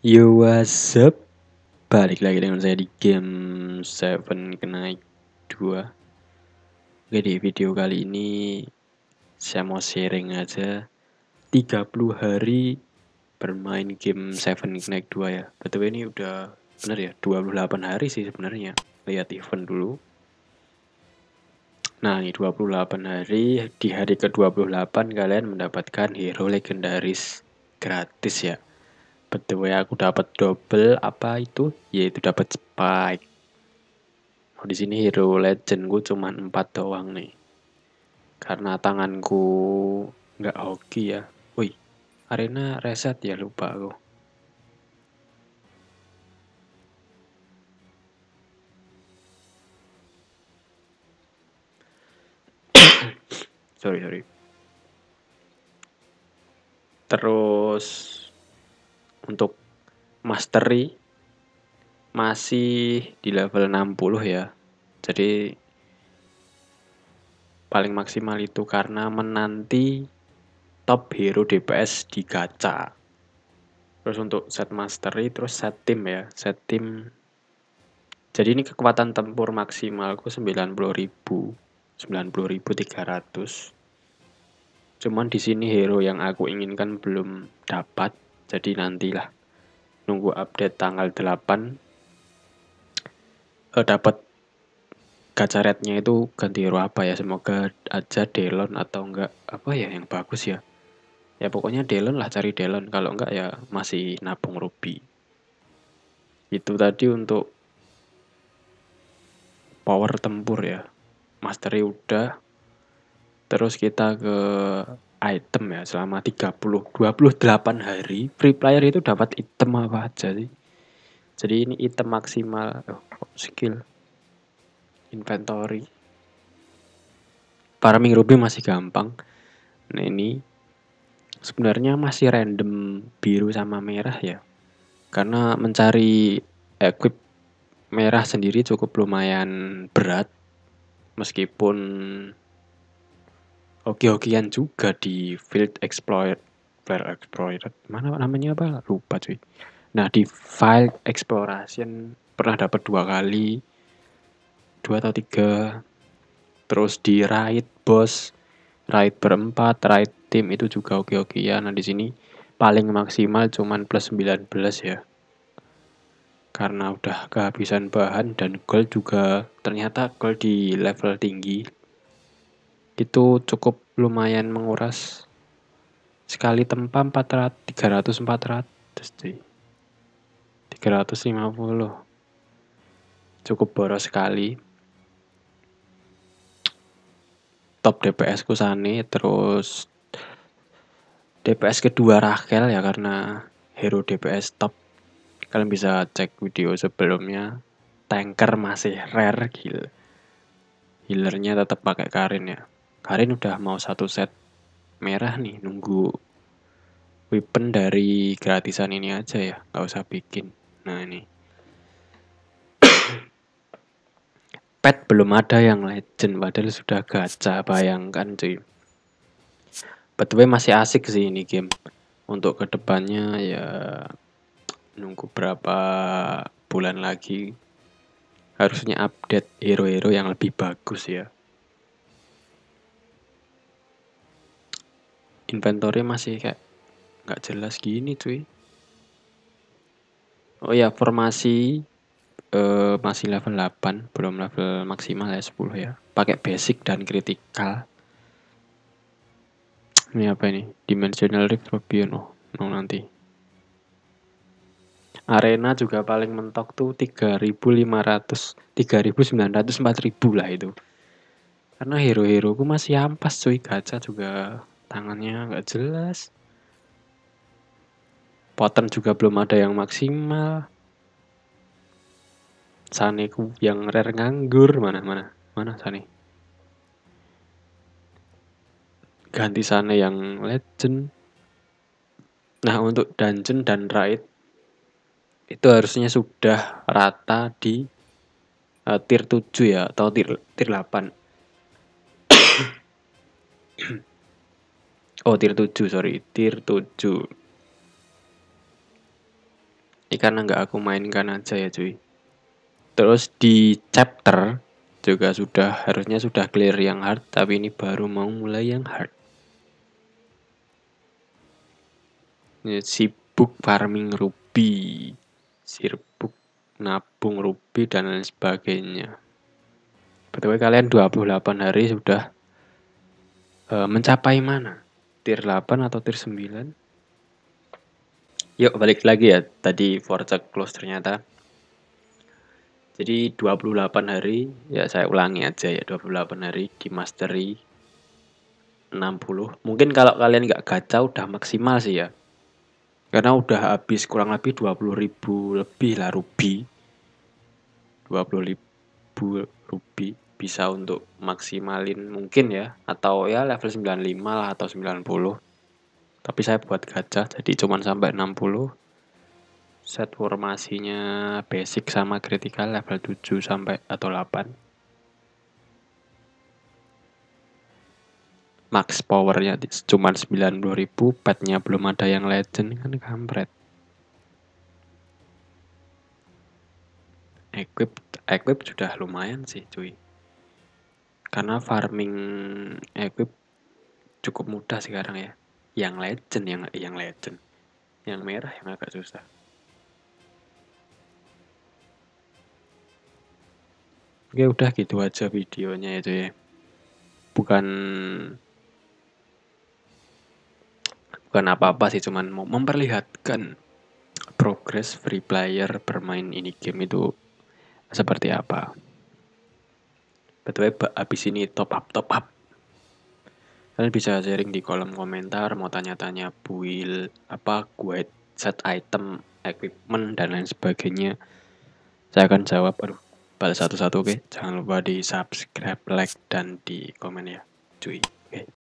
Yo what's up Balik lagi dengan saya di game 7 Kenaik 2 Oke di video kali ini Saya mau sharing aja 30 hari bermain game 7 Kenaik 2 ya Betul ini udah bener ya 28 hari sih sebenarnya Lihat event dulu Nah ini 28 hari Di hari ke 28 kalian mendapatkan hero legendaris gratis ya by the way aku dapat double apa itu yaitu dapat spike oh, di sini hero legend gue cuma empat doang nih karena tanganku nggak hoki ya Wih, arena reset ya lupa aku sorry sorry terus untuk mastery masih di level 60 ya. Jadi paling maksimal itu karena menanti top hero DPS di gacha. Terus untuk set mastery, terus set tim ya, set tim. Jadi ini kekuatan tempur maksimalku 90.000, 90.300. Cuman di sini hero yang aku inginkan belum dapat jadi nantilah nunggu update tanggal 8 eh, dapat gacaretnya itu ganti hero apa ya semoga aja Delon atau enggak apa ya yang bagus ya ya pokoknya Delon lah cari Delon kalau enggak ya masih nabung rupi. itu tadi untuk power tempur ya mastery udah terus kita ke item ya selama 30 28 hari free player itu dapat item apa aja sih jadi ini item maksimal oh, skill inventory para ruby masih gampang nah ini sebenarnya masih random biru sama merah ya karena mencari equip merah sendiri cukup lumayan berat meskipun Oke-okean juga di field exploit file explorer mana namanya apa lupa cuy nah di file exploration pernah dapat dua kali dua atau tiga terus di raid boss raid berempat raid tim itu juga oke okean ya nah di sini paling maksimal cuman plus 19 ya karena udah kehabisan bahan dan gold juga ternyata gold di level tinggi itu cukup lumayan menguras sekali tempat 400 300 400 cuy 350 cukup boros sekali top DPS Kusani terus DPS kedua Rachel ya karena hero DPS top kalian bisa cek video sebelumnya tanker masih rare gila healernya tetap pakai Karin ya Karin udah mau satu set merah nih nunggu weapon dari gratisan ini aja ya nggak usah bikin nah ini pet belum ada yang legend padahal sudah gacha bayangkan cuy Betulnya masih asik sih ini game untuk kedepannya ya nunggu berapa bulan lagi harusnya update hero-hero yang lebih bagus ya inventory masih kayak nggak jelas gini cuy oh ya formasi uh, masih level 8 belum level maksimal ya 10 ya pakai basic dan critical ini apa ini dimensional rift Rubion oh no, nanti arena juga paling mentok tuh 3500 3900 4000 lah itu karena hero-heroku hero masih ampas cuy gacha juga tangannya nggak jelas pattern juga belum ada yang maksimal Saniku yang rare nganggur mana mana mana Sane ganti Sane yang legend nah untuk dungeon dan raid itu harusnya sudah rata di uh, tier 7 ya atau tier, tier 8 Oh, tier 7, sorry. Tier 7. Ini karena nggak aku mainkan aja ya, cuy. Terus di chapter juga sudah, harusnya sudah clear yang hard, tapi ini baru mau mulai yang hard. Ini sibuk farming ruby, sibuk nabung ruby, dan lain sebagainya. Betul, kalian 28 hari sudah uh, mencapai mana? tier 8 atau tier 9 yuk balik lagi ya tadi Forza close ternyata jadi 28 hari ya saya ulangi aja ya 28 hari di mastery 60 mungkin kalau kalian nggak gacha udah maksimal sih ya karena udah habis kurang lebih 20.000 lebih lah ruby 20.000 ruby bisa untuk maksimalin mungkin ya atau ya level 95 lah atau 90 tapi saya buat gajah jadi cuman sampai 60 set formasinya basic sama critical level 7 sampai atau 8 max powernya cuma 90.000 petnya belum ada yang legend kan kampret equip equip sudah lumayan sih cuy karena farming equip cukup mudah sekarang ya yang legend yang yang legend yang merah yang agak susah Oke udah gitu aja videonya itu ya bukan bukan apa-apa sih cuman mau memperlihatkan progress free player bermain ini game itu seperti apa btw abis ini top up top up kalian bisa sharing di kolom komentar mau tanya-tanya build apa gue set item equipment dan lain sebagainya saya akan jawab aduh balas satu-satu oke okay? jangan lupa di subscribe like dan di komen ya cuy oke